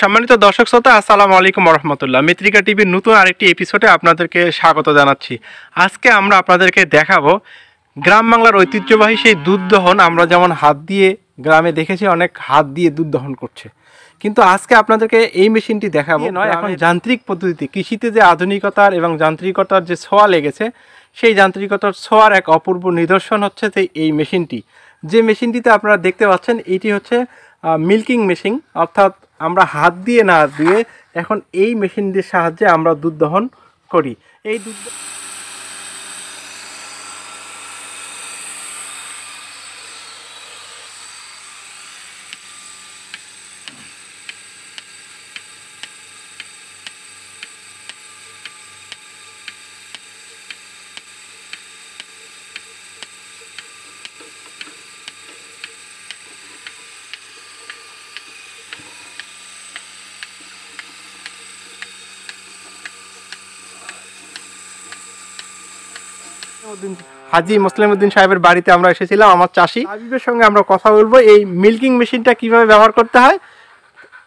সম্মানিত দর্শক শ্রোতা আসসালামু আলাইকুম রহমতুল্লাহ মিত্রিকা টিভির নতুন আরেকটি এপিসোডে আপনাদেরকে স্বাগত জানাচ্ছি আজকে আমরা আপনাদেরকে দেখাবো গ্রাম বাংলার ঐতিহ্যবাহী সেই দুধ দহন আমরা যেমন হাত দিয়ে গ্রামে দেখেছি অনেক হাত দিয়ে দুধ দহন করছে কিন্তু আজকে আপনাদেরকে এই মেশিনটি দেখাবো নয় এখন যান্ত্রিক পদ্ধতিতে কৃষিতে যে আধুনিকতার এবং যান্ত্রিকতার যে ছোঁয়া লেগেছে সেই যান্ত্রিকতার ছোঁয়ার এক অপূর্ব নিদর্শন হচ্ছে এই মেশিনটি যে মেশিনটিতে আপনারা দেখতে পাচ্ছেন এটি হচ্ছে মিল্কিং মেশিন অর্থাৎ আমরা হাত দিয়ে না দিয়ে এখন এই মেশিনদের সাহায্যে আমরা দুধ দহন করি এই দুধ হাজি মুসলিমউদ্দিন সাহেবের বাড়িতে আমরা এসেছিলাম আমার চাষি হাবিবের সঙ্গে আমরা কথা বলবো এই মিল্কিং মেশিনটা কিভাবে ব্যবহার করতে হয়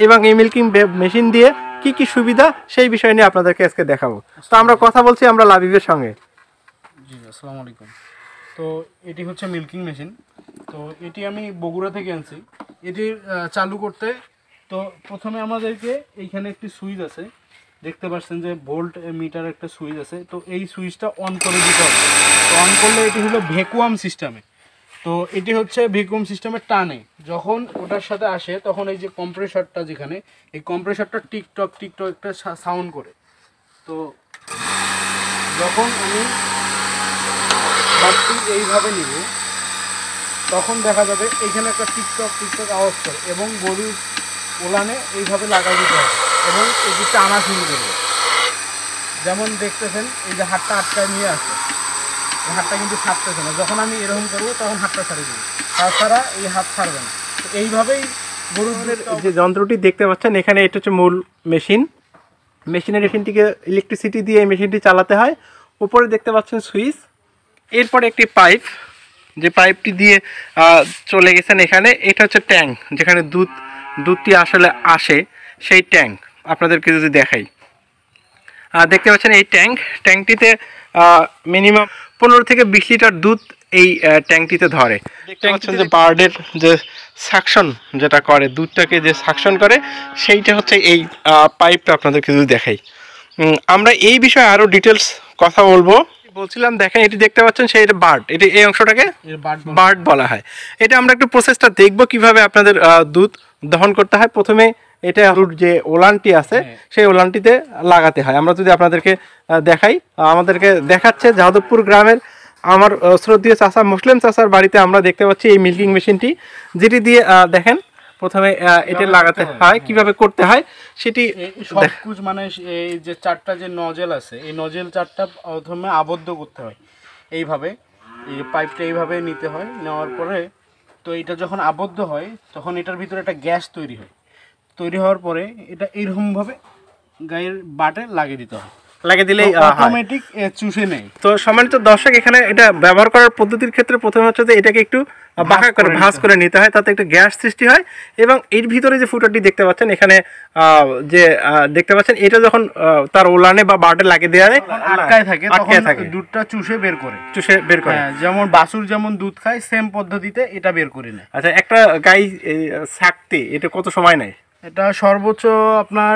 এবং এই মিল্কিং মেশিন দিয়ে কি কি সুবিধা সেই বিষয় নিয়ে আপনাদেরকে আজকে দেখাবো তো আমরা কথা বলছি আমরা লাবিবের সঙ্গে জি আসসালামু আলাইকুম তো এটি হচ্ছে মিল্কিং মেশিন তো এটি আমি বগুড়া থেকে আনছি এটি চালু করতে তো প্রথমে আমাদেরকে এইখানে একটি সুইচ আছে দেখতে পাচ্ছেন যে ভোল্ট মিটার একটা সুইচ আছে তো এই সুইচটা অন করে দিতে হবে তো অন করলে এটি হলো ভেকুয়াম সিস্টেমে তো এটি হচ্ছে ভেকুয়াম সিস্টেমে টানে যখন ওটার সাথে আসে তখন এই যে কম্প্রেসারটা যেখানে এই কম্প্রেসারটা টিকটক টিকটক একটা সাউন্ড করে তো যখন আমি বাড়তি এইভাবে নিব তখন দেখা যাবে এখানে একটা টিকটক টিকটক আওয়াজ করে এবং গরুর ওলানে এইভাবে লাগাই দিতে হবে এবং এটি টানা শুরু করবে যেমন দেখতেছেন এই যে হাতটা আটকায় নিয়ে আসে এই হাতটা কিন্তু ছাড়তেছে না যখন আমি এরকম করবো তখন হাতটা ছাড়িয়ে দেবো তাছাড়া এই হাত ছাড়বে না এইভাবেই গরুদের যে যন্ত্রটি দেখতে পাচ্ছেন এখানে এটা হচ্ছে মূল মেশিন মেশিনের মেশিনটিকে ইলেকট্রিসিটি দিয়ে এই মেশিনটি চালাতে হয় উপরে দেখতে পাচ্ছেন সুইচ এরপর একটি পাইপ যে পাইপটি দিয়ে চলে গেছেন এখানে এটা হচ্ছে ট্যাঙ্ক যেখানে দুধ দুধটি আসলে আসে সেই ট্যাঙ্ক আপনাদেরকে যদি দেখাই দেখতে পাচ্ছেন এই ট্যাঙ্ক ট্যাঙ্কটিতে মিনিমাম পনেরো থেকে বিশ লিটার দুধ এই ট্যাঙ্কটিতে ধরে দেখতে পাচ্ছেন যে বার্ডের যে সাকশন যেটা করে দুধটাকে যে সাকশন করে সেইটা হচ্ছে এই পাইপটা আপনাদেরকে যদি দেখাই আমরা এই বিষয়ে আরও ডিটেলস কথা বলবো বলছিলাম দেখেন এটি দেখতে পাচ্ছেন সেই এটা বার্ড এটি এই অংশটাকে বার্ড বলা হয় এটা আমরা একটু প্রসেসটা দেখবো কিভাবে আপনাদের দুধ দহন করতে হয় প্রথমে এটা আলুর যে ওলানটি আছে হ্যাঁ। সেই ওলানটিতে লাগাতে হয় আমরা যদি আপনাদেরকে দেখাই আমাদেরকে দেখাচ্ছে যাদবপুর গ্রামের আমার শ্রদ্ধীয় চাষা মুসলিম চাষার বাড়িতে আমরা দেখতে পাচ্ছি এই মিল্কিং মেশিনটি যেটি দিয়ে দেখেন প্রথমে এটা লাগাতে হয় হ্যাঁ। কিভাবে করতে হয় সেটি সবকুজ মানে এই যে চারটা যে নজেল আছে এই নজেল চারটা প্রথমে আবদ্ধ করতে হয় এইভাবে এই পাইপটা এইভাবে নিতে হয় নেওয়ার পরে তো এটা যখন আবদ্ধ হয় তখন এটার ভিতরে একটা গ্যাস তৈরি হয় তৈরি হওয়ার পরে এটা এরকম ভাবে গায়ের বাটে লাগিয়ে দিতে হয় লাগিয়ে দিলে অটোমেটিক চুষে নেই তো সম্মানিত দর্শক এখানে এটা ব্যবহার করার পদ্ধতির ক্ষেত্রে প্রথমে হচ্ছে যে এটাকে একটু বাঁকা করে ভাঁজ করে নিতে হয় তাতে একটু গ্যাস সৃষ্টি হয় এবং এর ভিতরে যে ফুটারটি দেখতে পাচ্ছেন এখানে যে দেখতে পাচ্ছেন এটা যখন তার ওলানে বা বাটে লাগিয়ে দেওয়া আটকায় থাকে আটকায় থাকে দুধটা চুষে বের করে চুষে বের করে হ্যাঁ, যেমন বাসুর যেমন দুধ খায় সেম পদ্ধতিতে এটা বের করে নেয় আচ্ছা একটা গাই ছাকতে এটা কত সময় নেয় এটা সর্বোচ্চ আপনার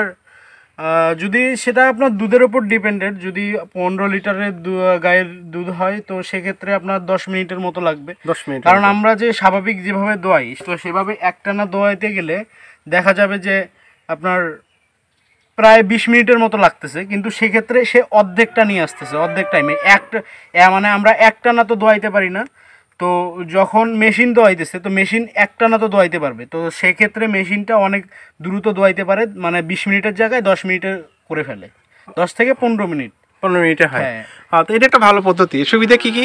যদি সেটা আপনার দুধের ওপর ডিপেন্ডেড যদি পনেরো লিটারের গায়ের দুধ হয় তো সেক্ষেত্রে আপনার দশ মিনিটের মতো লাগবে দশ মিনিট কারণ আমরা যে স্বাভাবিক যেভাবে দোয়াই তো সেভাবে একটানা দোয়াইতে গেলে দেখা যাবে যে আপনার প্রায় বিশ মিনিটের মতো লাগতেছে কিন্তু সেক্ষেত্রে সে অর্ধেকটা নিয়ে আসতেছে অর্ধেক টাইমে একটা মানে আমরা একটা না তো দোয়াইতে পারি না তো যখন মেশিন দোয়াইতেছে তো মেশিন একটানা তো দোয়াইতে পারবে তো সেক্ষেত্রে মেশিনটা অনেক দ্রুত দোয়াইতে পারে মানে বিশ মিনিটের জায়গায় দশ মিনিটে করে ফেলে দশ থেকে পনেরো মিনিট পনেরো মিনিটে হ্যাঁ তো এটা একটা ভালো পদ্ধতি সুবিধা কি কি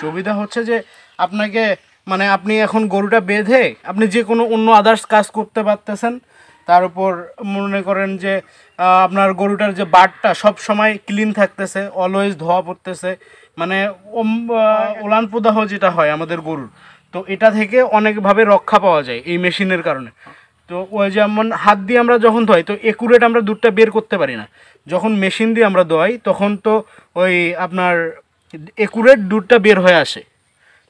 সুবিধা হচ্ছে যে আপনাকে মানে আপনি এখন গরুটা বেঁধে আপনি যে কোনো অন্য আদার্স কাজ করতে পারতেছেন তার উপর মনে করেন যে আপনার গরুটার যে বাটটা সব সময় ক্লিন থাকতেছে অলওয়েজ ধোয়া পড়তেছে মানে ওলান প্রদাহ যেটা হয় আমাদের গরুর তো এটা থেকে অনেকভাবে রক্ষা পাওয়া যায় এই মেশিনের কারণে তো ওই যেমন হাত দিয়ে আমরা যখন ধোয়াই তো একুরেট আমরা দুধটা বের করতে পারি না যখন মেশিন দিয়ে আমরা ধোয়াই তখন তো ওই আপনার একুরেট দুধটা বের হয়ে আসে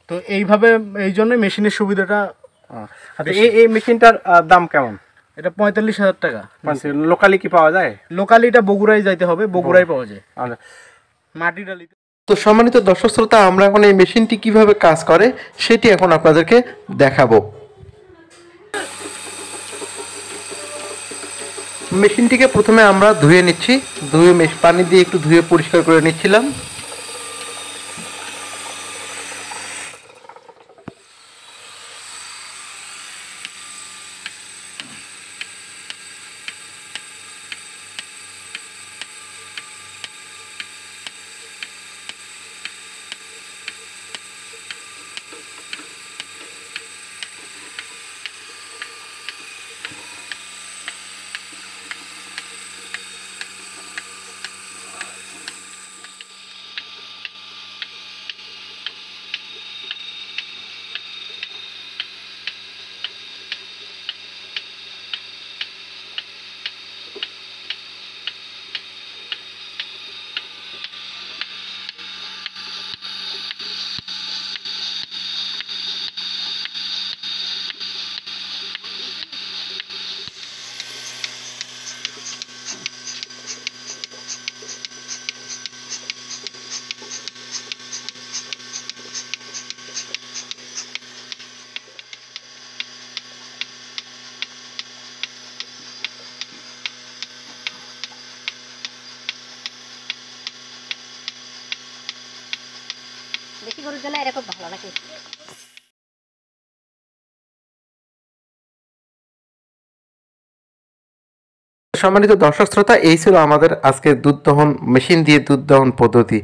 তো এইভাবে এই জন্য মেশিনের সুবিধাটা এই মেশিনটার দাম কেমন এটা পঁয়তাল্লিশ হাজার টাকা লোকালি কি পাওয়া যায় লোকালিটা এটা বগুড়ায় যাইতে হবে বগুড়ায় পাওয়া যায় আচ্ছা। মাটি ডালিতে তো সম্মানিত দর্শক শ্রোতা আমরা এখন এই মেশিনটি কিভাবে কাজ করে সেটি এখন আপনাদেরকে দেখাবো মেশিনটিকে প্রথমে আমরা ধুয়ে নিচ্ছি ধুয়ে পানি দিয়ে একটু ধুয়ে পরিষ্কার করে নিচ্ছিলাম গরুর গেলে এরকম ভালো লাগে সম্মানিত দর্শক শ্রোতা এই ছিল আমাদের আজকে দুধ দহন মেশিন দিয়ে দুধ দহন পদ্ধতি